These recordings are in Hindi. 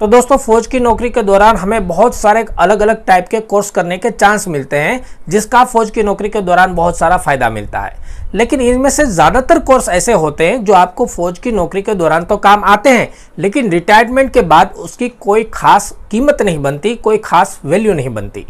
तो दोस्तों फौज की नौकरी के दौरान हमें बहुत सारे अलग अलग टाइप के कोर्स करने के चांस मिलते हैं जिसका फौज की नौकरी के दौरान बहुत सारा फायदा मिलता है लेकिन इनमें से ज़्यादातर कोर्स ऐसे होते हैं जो आपको फौज की नौकरी के दौरान तो काम आते हैं लेकिन रिटायरमेंट के बाद उसकी कोई खास कीमत नहीं बनती कोई खास वैल्यू नहीं बनती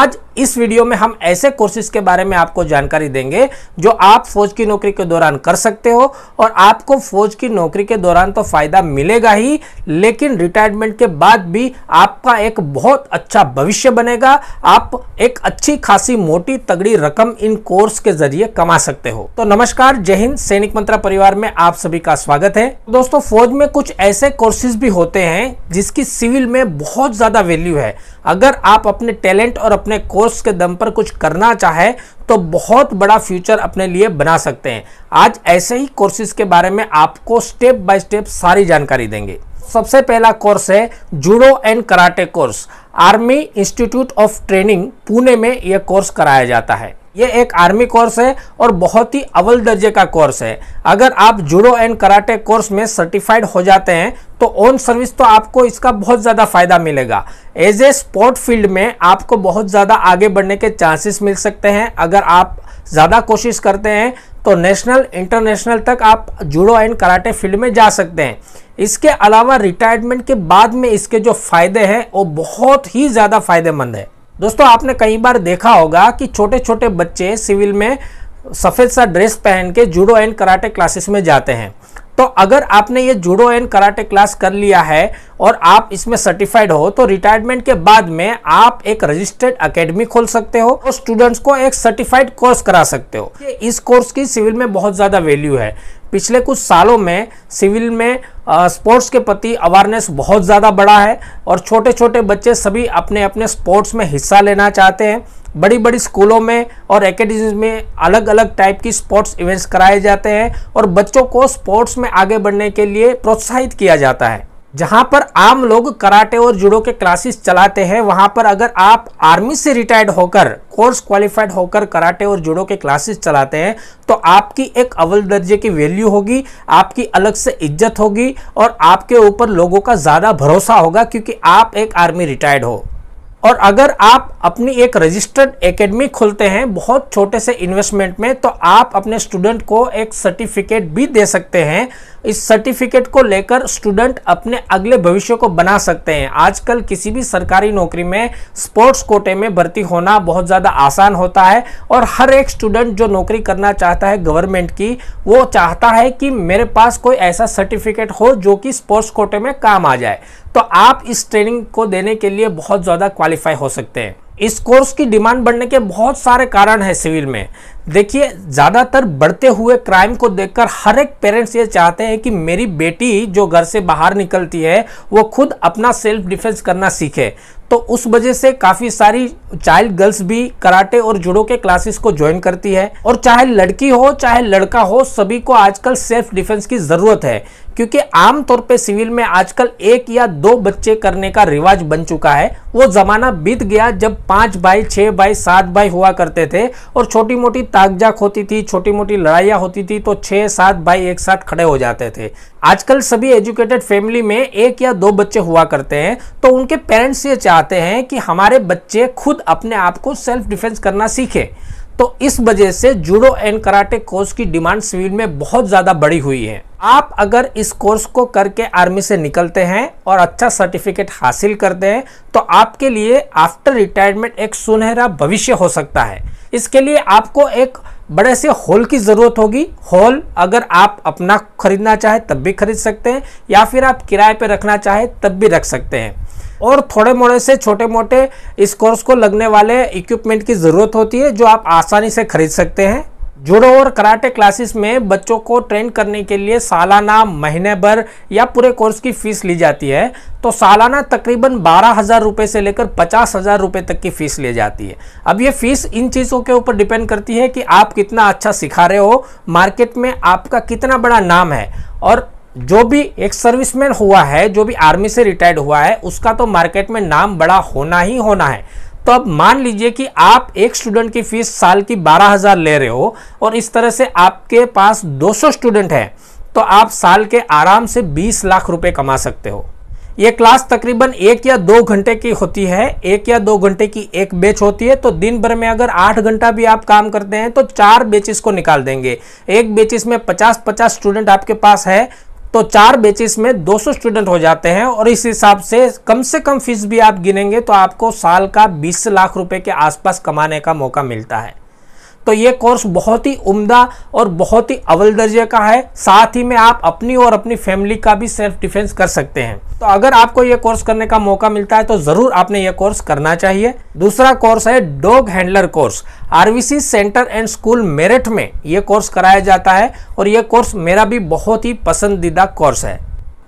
आज इस वीडियो में हम ऐसे कोर्सेज के बारे में आपको जानकारी देंगे जो आप फौज की नौकरी के दौरान कर सकते हो और आपको फौज की नौकरी के दौरान तो फायदा मिलेगा ही लेकिन रिटायरमेंट के बाद भी आपका एक बहुत अच्छा भविष्य बनेगा आप एक अच्छी खासी मोटी तगड़ी रकम इन कोर्स के जरिए कमा सकते हो तो नमस्कार जय हिंद सैनिक मंत्रा परिवार में आप सभी का स्वागत है दोस्तों फौज में कुछ ऐसे कोर्सेज भी होते हैं जिसकी सिविल में बहुत ज्यादा वैल्यू है अगर आप अपने टैलेंट और अपने कोर्स फोर्स के दम पर कुछ करना चाहे तो बहुत बड़ा फ्यूचर अपने लिए बना सकते हैं आज ऐसे ही कोर्सेज के बारे में आपको स्टेप बाय स्टेप सारी जानकारी देंगे सबसे पहला कोर्स है judo and karate course army institute of training Pune में यह कोर्स कराया जाता है ये एक आर्मी कोर्स है और बहुत ही अव्वल दर्जे का कोर्स है अगर आप जुडो एंड कराटे कोर्स में सर्टिफाइड हो जाते हैं तो ऑन सर्विस तो आपको इसका बहुत ज़्यादा फायदा मिलेगा एज ए स्पोर्ट फील्ड में आपको बहुत ज़्यादा आगे बढ़ने के चांसेस मिल सकते हैं अगर आप ज़्यादा कोशिश करते हैं तो नेशनल इंटरनेशनल तक आप जुडो एंड कराटे फील्ड में जा सकते हैं इसके अलावा रिटायरमेंट के बाद में इसके जो फ़ायदे हैं वो बहुत ही ज़्यादा फायदेमंद है दोस्तों आपने कई बार देखा होगा कि छोटे छोटे बच्चे सिविल में सफ़ेद सा ड्रेस पहन के जूडो एंड कराटे क्लासेस में जाते हैं तो अगर आपने ये जूडो एंड कराटे क्लास कर लिया है और आप इसमें सर्टिफाइड हो तो रिटायरमेंट के बाद में आप एक रजिस्टर्ड एकेडमी खोल सकते हो और स्टूडेंट्स को एक सर्टिफाइड कोर्स करा सकते हो इस कोर्स की सिविल में बहुत ज़्यादा वैल्यू है पिछले कुछ सालों में सिविल में स्पोर्ट्स के प्रति अवेयरनेस बहुत ज़्यादा बढ़ा है और छोटे छोटे बच्चे सभी अपने अपने स्पोर्ट्स में हिस्सा लेना चाहते हैं बड़ी बड़ी स्कूलों में और एकेडमीज में अलग अलग टाइप की स्पोर्ट्स इवेंट्स कराए जाते हैं और बच्चों को स्पोर्ट्स में आगे बढ़ने के लिए प्रोत्साहित किया जाता है जहां पर आम लोग कराटे और जुडो के क्लासेस चलाते हैं वहां पर अगर आप आर्मी से रिटायर्ड होकर कोर्स क्वालिफाइड होकर कराटे और जुडो के क्लासेस चलाते हैं तो आपकी एक अव्वल दर्जे की वैल्यू होगी आपकी अलग से इज्जत होगी और आपके ऊपर लोगों का ज़्यादा भरोसा होगा क्योंकि आप एक आर्मी रिटायर्ड हो और अगर आप अपनी एक रजिस्टर्ड एकेडमी खोलते हैं बहुत छोटे से इन्वेस्टमेंट में तो आप अपने स्टूडेंट को एक सर्टिफिकेट भी दे सकते हैं इस सर्टिफिकेट को लेकर स्टूडेंट अपने अगले भविष्य को बना सकते हैं आजकल किसी भी सरकारी नौकरी में स्पोर्ट्स कोटे में भर्ती होना बहुत ज़्यादा आसान होता है और हर एक स्टूडेंट जो नौकरी करना चाहता है गवर्नमेंट की वो चाहता है कि मेरे पास कोई ऐसा सर्टिफिकेट हो जो कि स्पोर्ट्स कोटे में काम आ जाए तो आप इस ट्रेनिंग को देने के लिए बहुत ज़्यादा क्वालिफाई हो सकते हैं इस कोर्स की डिमांड बढ़ने के बहुत सारे कारण हैं सिविल में देखिए ज़्यादातर बढ़ते हुए क्राइम को देखकर हर एक पेरेंट्स ये चाहते हैं कि मेरी बेटी जो घर से बाहर निकलती है वो खुद अपना सेल्फ डिफेंस करना सीखे तो उस वजह से काफ़ी सारी चाइल्ड गर्ल्स भी कराटे और जुड़ो के क्लासेस को ज्वाइन करती है और चाहे लड़की हो चाहे लड़का हो सभी को आजकल सेल्फ डिफेंस की ज़रूरत है क्योंकि आमतौर पे सिविल में आजकल एक या दो बच्चे करने का रिवाज बन चुका है वो ज़माना बीत गया जब पाँच भाई छः भाई सात भाई हुआ करते थे और छोटी मोटी ताकजाक होती थी छोटी मोटी लड़ाइयाँ होती थी तो छः सात भाई एक साथ खड़े हो जाते थे आजकल सभी एजुकेटेड फैमिली में एक या दो बच्चे हुआ करते हैं तो उनके पेरेंट्स ये चाहते हैं कि हमारे बच्चे खुद अपने आप को सेल्फ डिफेंस करना सीखें तो इस वजह से जूडो एंड कराटे कोर्स की डिमांड सिविल में बहुत ज़्यादा बड़ी हुई है आप अगर इस कोर्स को करके आर्मी से निकलते हैं और अच्छा सर्टिफिकेट हासिल करते हैं तो आपके लिए आफ्टर रिटायरमेंट एक सुनहरा भविष्य हो सकता है इसके लिए आपको एक बड़े से हॉल की ज़रूरत होगी हॉल अगर आप अपना खरीदना चाहे तब भी खरीद सकते हैं या फिर आप किराए पर रखना चाहे तब भी रख सकते हैं और थोड़े मोड़े से छोटे मोटे इस कोर्स को लगने वाले इक्विपमेंट की ज़रूरत होती है जो आप आसानी से खरीद सकते हैं जुड़ो और कराटे क्लासेस में बच्चों को ट्रेन करने के लिए सालाना महीने भर या पूरे कोर्स की फीस ली जाती है तो सालाना तकरीबन बारह हज़ार रुपये से लेकर पचास हज़ार रुपये तक की फ़ीस ली जाती है अब ये फ़ीस इन चीज़ों के ऊपर डिपेंड करती है कि आप कितना अच्छा सिखा रहे हो मार्केट में आपका कितना बड़ा नाम है और जो भी एक सर्विसमैन हुआ है जो भी आर्मी से रिटायर्ड हुआ है उसका तो मार्केट में नाम बड़ा होना ही होना है तो अब मान लीजिए कि आप एक स्टूडेंट की फीस साल की बारह हज़ार ले रहे हो और इस तरह से आपके पास 200 स्टूडेंट हैं तो आप साल के आराम से 20 लाख रुपए कमा सकते हो ये क्लास तकरीबन एक या दो घंटे की होती है एक या दो घंटे की एक बेच होती है तो दिन भर में अगर आठ घंटा भी आप काम करते हैं तो चार बेचिस को निकाल देंगे एक बेचिस में पचास पचास स्टूडेंट आपके पास है तो चार बेचिस में 200 स्टूडेंट हो जाते हैं और इस हिसाब से कम से कम फीस भी आप गिनेंगे तो आपको साल का 20 लाख रुपए के आसपास कमाने का मौका मिलता है तो ये कोर्स बहुत ही उम्दा और बहुत ही अव्वल दर्जे का है साथ ही में आप अपनी और अपनी फैमिली का भी सेल्फ डिफेंस कर सकते हैं तो अगर आपको ये कोर्स करने का मौका मिलता है तो ज़रूर आपने ये कोर्स करना चाहिए दूसरा कोर्स है dog handler course RVC centre and school Meerut में ये कोर्स कराया जाता है और ये कोर्स मेरा भी बहुत ही पसंदीदा कोर्स है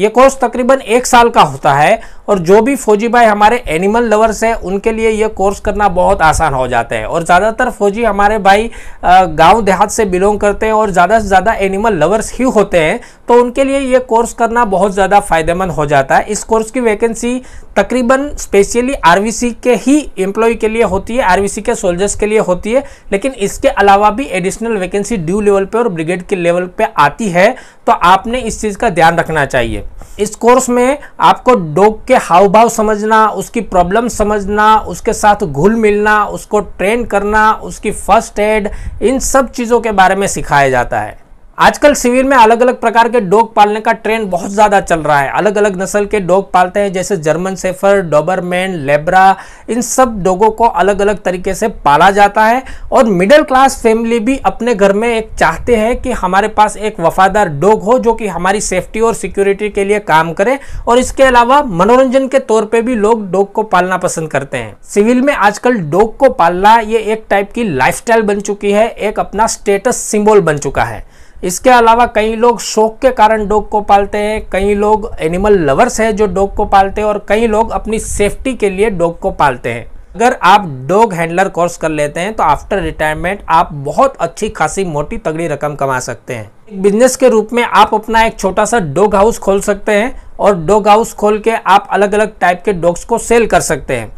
ये कोर्स तकरीबन एक साल का होता है और जो भी फौजी भाई हमारे एनिमल लवर्स हैं उनके लिए ये कोर्स करना बहुत आसान हो जाता है और ज़्यादातर फौजी हमारे भाई गाँव देहात से बिलोंग करते हैं और ज़्यादा से ज़्यादा एनिमल लवर्स ही होते हैं तो उनके लिए ये कोर्स करना बहुत ज़्यादा फ़ायदेमंद हो जाता है इस कोर्स की वैकेंसी तकरीबन स्पेशली आर के ही एम्प्लॉय के लिए होती है आर के सोल्जर्स के लिए होती है लेकिन इसके अलावा भी एडिशनल वैकेंसी ड्यू लेवल पर और ब्रिगेड के लेवल पर आती है तो आपने इस चीज़ का ध्यान रखना चाहिए इस कोर्स में आपको डॉग के हाव भाव समझना उसकी प्रॉब्लम समझना उसके साथ घुल मिलना उसको ट्रेन करना उसकी फर्स्ट एड इन सब चीज़ों के बारे में सिखाया जाता है आजकल शिविर में अलग अलग प्रकार के डॉग पालने का ट्रेंड बहुत ज़्यादा चल रहा है अलग अलग नस्ल के डॉग पालते हैं जैसे जर्मन सेफर डोबरमैन लेब्रा इन सब डॉगों को अलग अलग तरीके से पाला जाता है और मिडिल क्लास फैमिली भी अपने घर में एक चाहते हैं कि हमारे पास एक वफादार डॉग हो जो कि हमारी सेफ्टी और सिक्योरिटी के लिए काम करे और इसके अलावा मनोरंजन के तौर पर भी लोग डॉग को पालना पसंद करते हैं सिविल में आजकल डॉग को पालना ये एक टाइप की लाइफ बन चुकी है एक अपना स्टेटस सिम्बॉल बन चुका है इसके अलावा कई लोग शौक के कारण डॉग को पालते हैं कई लोग एनिमल लवर्स हैं जो डॉग को पालते हैं और कई लोग अपनी सेफ्टी के लिए डॉग को पालते हैं अगर आप डॉग हैंडलर कोर्स कर लेते हैं तो आफ्टर रिटायरमेंट आप बहुत अच्छी खासी मोटी तगड़ी रकम कमा सकते हैं बिजनेस के रूप में आप अपना एक छोटा सा डॉग हाउस खोल सकते हैं और डॉग हाउस खोल के आप अलग अलग टाइप के डॉग्स को सेल कर सकते हैं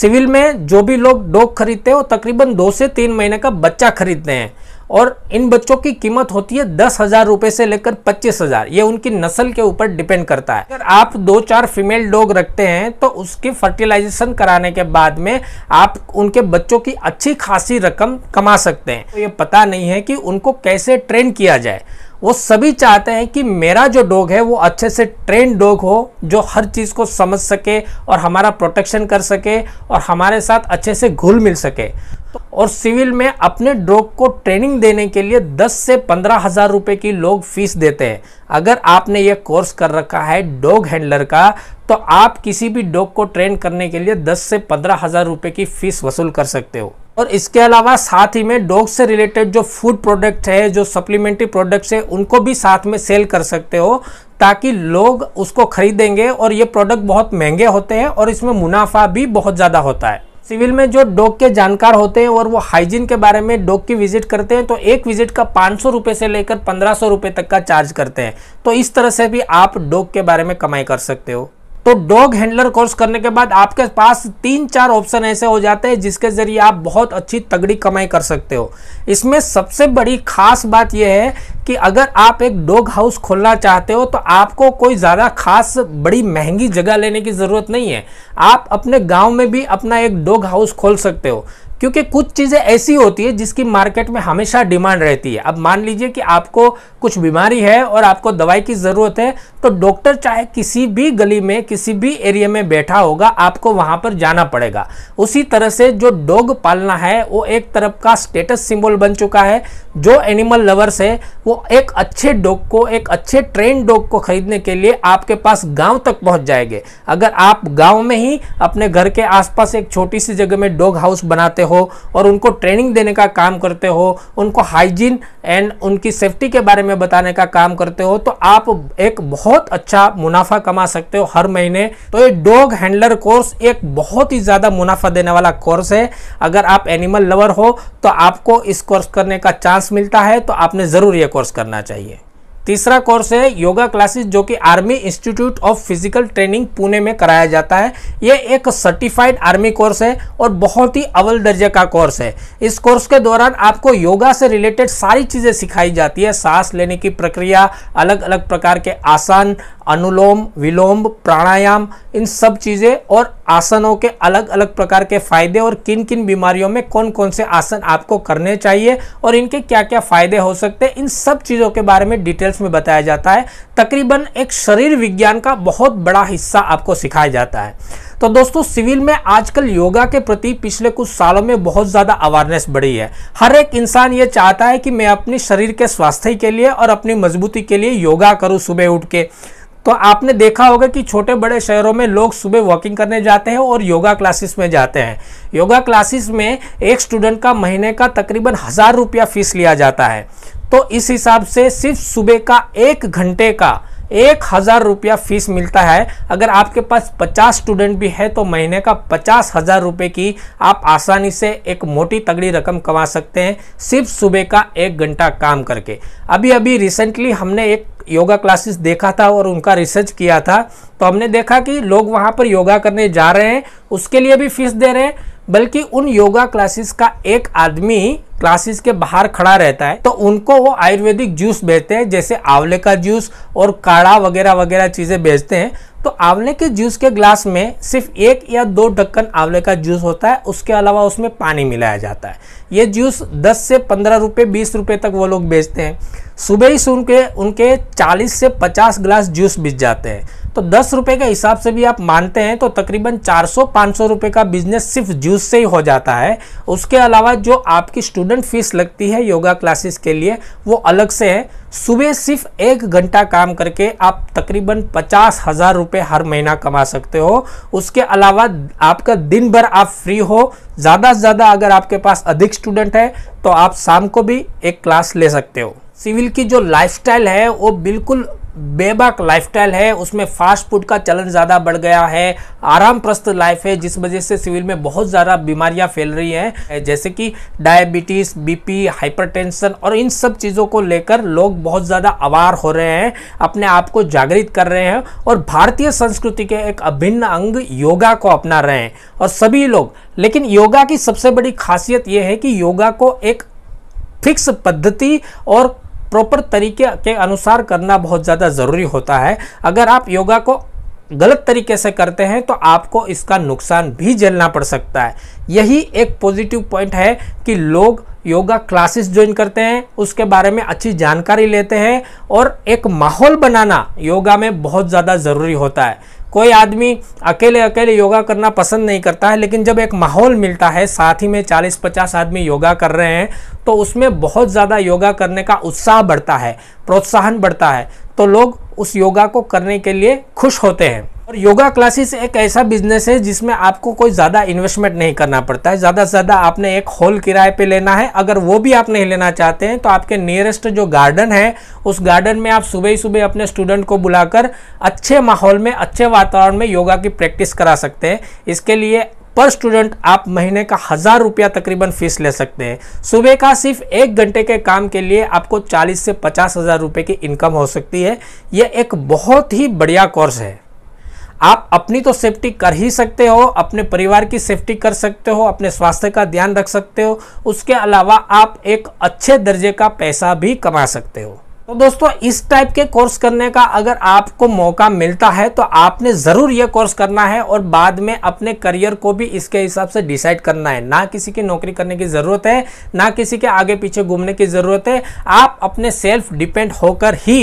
सिविल में जो भी लोग डॉग खरीदते हैं वो तकरीबन दो से तीन महीने का बच्चा खरीदते हैं और इन बच्चों की कीमत होती है दस हज़ार रुपए से लेकर पच्चीस हज़ार ये उनकी नस्ल के ऊपर डिपेंड करता है अगर आप दो चार फीमेल डॉग रखते हैं तो उसकी फर्टिलाइजेशन कराने के बाद में आप उनके बच्चों की अच्छी खासी रकम कमा सकते हैं तो ये पता नहीं है कि उनको कैसे ट्रेन किया जाए वो सभी चाहते हैं कि मेरा जो डॉग है वो अच्छे से ट्रेन डॉग हो जो हर चीज़ को समझ सके और हमारा प्रोटेक्शन कर सके और हमारे साथ अच्छे से घुल मिल सके और सिविल में अपने ड्रॉप को ट्रेनिंग देने के लिए 10 से पंद्रह हज़ार रुपये की लोग फीस देते हैं अगर आपने ये कोर्स कर रखा है डॉग हैंडलर का तो आप किसी भी डॉग को ट्रेन करने के लिए 10 से पंद्रह हज़ार रुपये की फ़ीस वसूल कर सकते हो और इसके अलावा साथ ही में डॉग से रिलेटेड जो फूड प्रोडक्ट है जो सप्लीमेंट्री प्रोडक्ट्स है उनको भी साथ में सेल कर सकते हो ताकि लोग उसको खरीदेंगे और ये प्रोडक्ट बहुत महंगे होते हैं और इसमें मुनाफा भी बहुत ज़्यादा होता है सिविल में जो डॉग के जानकार होते हैं और वो हाइजीन के बारे में डॉग की विजिट करते हैं तो एक विजिट का पाँच सौ रुपये से लेकर पंद्रह सौ रुपये तक का चार्ज करते हैं तो इस तरह से भी आप डॉग के बारे में कमाई कर सकते हो तो डॉग हैंडलर कोर्स करने के बाद आपके पास तीन चार ऑप्शन ऐसे हो जाते हैं जिसके जरिए आप बहुत अच्छी तगड़ी कमाई कर सकते हो इसमें सबसे बड़ी खास बात यह है कि अगर आप एक डॉग हाउस खोलना चाहते हो तो आपको कोई ज़्यादा खास बड़ी महंगी जगह लेने की ज़रूरत नहीं है आप अपने गाँव में भी अपना एक डॉग हाउस खोल सकते हो क्योंकि कुछ चीज़ें ऐसी होती है जिसकी मार्केट में हमेशा डिमांड रहती है अब मान लीजिए कि आपको कुछ बीमारी है और आपको दवाई की ज़रूरत है तो डॉक्टर चाहे किसी भी गली में किसी भी एरिया में बैठा होगा आपको वहाँ पर जाना पड़ेगा उसी तरह से जो डॉग पालना है वो एक तरफ का स्टेटस सिम्बल बन चुका है जो एनिमल लवर्स है वो एक अच्छे डॉग को एक अच्छे ट्रेन डॉग को खरीदने के लिए आपके पास गाँव तक पहुँच जाएंगे अगर आप गाँव में ही अपने घर के आसपास एक छोटी सी जगह में डॉग हाउस बनाते हो हो और उनको ट्रेनिंग देने का काम करते हो उनको हाइजीन एंड उनकी सेफ्टी के बारे में बताने का काम करते हो तो आप एक बहुत अच्छा मुनाफा कमा सकते हो हर महीने तो ये डॉग हैंडलर कोर्स एक बहुत ही ज़्यादा मुनाफा देने वाला कोर्स है अगर आप एनिमल लवर हो तो आपको इस कोर्स करने का चांस मिलता है तो आपने ज़रूर ये कोर्स करना चाहिए तीसरा कोर्स है योगा क्लासेस जो कि army institute of physical training Pune में कराया जाता है ये एक सर्टिफाइड आर्मी कोर्स है और बहुत ही अव्वल दर्जे का कोर्स है इस कोर्स के दौरान आपको योगा से रिलेटेड सारी चीज़ें सिखाई जाती है सांस लेने की प्रक्रिया अलग अलग प्रकार के आसन अनुलोम विलोम प्राणायाम इन सब चीज़ें और आसनों के अलग अलग प्रकार के फ़ायदे और किन किन बीमारियों में कौन कौन से आसन आपको करने चाहिए और इनके क्या क्या फ़ायदे हो सकते हैं इन सब चीज़ों के बारे में डिटेल्स में बताया जाता है तकरीबन एक शरीर विज्ञान का बहुत बड़ा हिस्सा आपको सिखाया जाता है तो दोस्तों सिविल में आजकल योगा के प्रति पिछले कुछ सालों में बहुत ज़्यादा अवेयरनेस बढ़ी है हर एक इंसान ये चाहता है कि मैं अपने शरीर के स्वास्थ्य के लिए और अपनी मजबूती के लिए योगा करूँ सुबह उठ के तो आपने देखा होगा कि छोटे बड़े शहरों में लोग सुबह वॉकिंग करने जाते हैं और योगा क्लासेस में जाते हैं योगा क्लासेस में एक स्टूडेंट का महीने का तकरीबन हज़ार रुपया फीस लिया जाता है तो इस हिसाब से सिर्फ सुबह का एक घंटे का एक हज़ार रुपया फीस मिलता है अगर आपके पास पचास स्टूडेंट भी है तो महीने का पचास हज़ार रुपये की आप आसानी से एक मोटी तगड़ी रकम कमा सकते हैं सिर्फ सुबह का एक घंटा काम करके अभी अभी रिसेंटली हमने एक योगा क्लासेस देखा था और उनका रिसर्च किया था तो हमने देखा कि लोग वहाँ पर योगा करने जा रहे हैं उसके लिए भी फीस दे रहे हैं बल्कि उन योगा क्लासेस का एक आदमी क्लासेस के बाहर खड़ा रहता है तो उनको वो आयुर्वेदिक जूस बेचते हैं जैसे आंवले का जूस और काढ़ा वगैरह वगैरह चीज़ें बेचते हैं तो आंवले के जूस के ग्लास में सिर्फ एक या दो ढक्कन आंवले का जूस होता है उसके अलावा उसमें पानी मिलाया जाता है ये जूस 10 से 15 रुपए 20 रुपए तक वो लोग बेचते हैं सुबह ही सुन के उनके 40 से 50 ग्लास जूस बिक जाते हैं तो दस रुपये के हिसाब से भी आप मानते हैं तो तकरीबन 400-500 रुपए का बिजनेस सिर्फ जूस से ही हो जाता है उसके अलावा जो आपकी स्टूडेंट स्टूडेंट फीस लगती है योगा क्लासेस के लिए वो अलग से है सुबह सिर्फ एक घंटा काम करके आप तकरीबन पचास हज़ार रुपये हर महीना कमा सकते हो उसके अलावा आपका दिन भर आप फ्री हो ज़्यादा से ज़्यादा अगर आपके पास अधिक स्टूडेंट है तो आप शाम को भी एक क्लास ले सकते हो सिविल की जो लाइफस्टाइल है वो बिल्कुल बेबाक लाइफस्टाइल है उसमें फास्ट फूड का चलन ज़्यादा बढ़ गया है आराम प्रस्त लाइफ है जिस वजह से सिविल में बहुत ज़्यादा बीमारियां फैल रही हैं जैसे कि डायबिटीज़ बीपी हाइपरटेंशन और इन सब चीज़ों को लेकर लोग बहुत ज़्यादा आवार हो रहे हैं अपने आप को जागृत कर रहे हैं और भारतीय संस्कृति के एक अभिन्न अंग योगा को अपना रहे हैं और सभी लोग लेकिन योगा की सबसे बड़ी खासियत ये है कि योगा को एक फिक्स पद्धति और प्रॉपर तरीके के अनुसार करना बहुत ज़्यादा ज़रूरी होता है अगर आप योगा को गलत तरीके से करते हैं तो आपको इसका नुकसान भी झेलना पड़ सकता है यही एक पॉजिटिव पॉइंट है कि लोग योगा क्लासेस ज्वाइन करते हैं उसके बारे में अच्छी जानकारी लेते हैं और एक माहौल बनाना योगा में बहुत ज़्यादा ज़रूरी होता है कोई आदमी अकेले अकेले योगा करना पसंद नहीं करता है लेकिन जब एक माहौल मिलता है साथ ही में 40-50 आदमी योगा कर रहे हैं तो उसमें बहुत ज़्यादा योगा करने का उत्साह बढ़ता है प्रोत्साहन बढ़ता है तो लोग उस योगा को करने के लिए खुश होते हैं और योगा क्लासेस एक ऐसा बिजनेस है जिसमें आपको कोई ज़्यादा इन्वेस्टमेंट नहीं करना पड़ता है ज़्यादा से ज़्यादा आपने एक हॉल किराए पे लेना है अगर वो भी आप नहीं लेना चाहते हैं तो आपके नियरेस्ट जो गार्डन है उस गार्डन में आप सुबह ही सुबह अपने स्टूडेंट को बुलाकर अच्छे माहौल में अच्छे वातावरण में योगा की प्रैक्टिस करा सकते हैं इसके लिए पर स्टूडेंट आप महीने का हज़ार रुपया तकरीबन फीस ले सकते हैं सुबह का सिर्फ एक घंटे के काम के लिए आपको चालीस से पचास हज़ार रुपये की इनकम हो सकती है यह एक बहुत ही बढ़िया कोर्स है आप अपनी तो सेफ्टी कर ही सकते हो अपने परिवार की सेफ्टी कर सकते हो अपने स्वास्थ्य का ध्यान रख सकते हो उसके अलावा आप एक अच्छे दर्जे का पैसा भी कमा सकते हो तो दोस्तों इस टाइप के कोर्स करने का अगर आपको मौका मिलता है तो आपने ज़रूर यह कोर्स करना है और बाद में अपने करियर को भी इसके हिसाब से डिसाइड करना है ना किसी की नौकरी करने की ज़रूरत है ना किसी के आगे पीछे घूमने की ज़रूरत है आप अपने सेल्फ डिपेंड होकर ही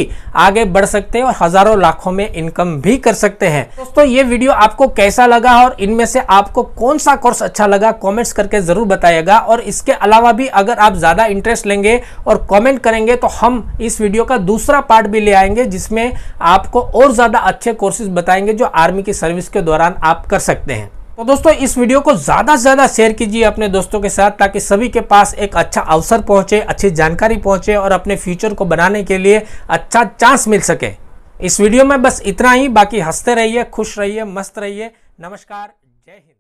आगे बढ़ सकते हैं और हज़ारों लाखों में इनकम भी कर सकते हैं दोस्तों ये वीडियो आपको कैसा लगा और इनमें से आपको कौन सा कोर्स अच्छा लगा कॉमेंट्स करके ज़रूर बताएगा और इसके अलावा भी अगर आप ज़्यादा इंटरेस्ट लेंगे और कॉमेंट करेंगे तो हम इस वीडियो वीडियो का दूसरा पार्ट भी ले आएंगे जिसमें आपको और ज़्यादा अच्छे कोर्सेज बताएंगे जो आर्मी की सर्विस के दौरान आप कर सकते हैं तो दोस्तों इस वीडियो को ज़्यादा से ज़्यादा शेयर कीजिए अपने दोस्तों के साथ ताकि सभी के पास एक अच्छा अवसर पहुंचे अच्छी जानकारी पहुंचे और अपने फ्यूचर को बनाने के लिए अच्छा चांस मिल सके इस वीडियो में बस इतना ही बाकी हंसते रहिए खुश रहिए मस्त रहिए नमस्कार जय हिंद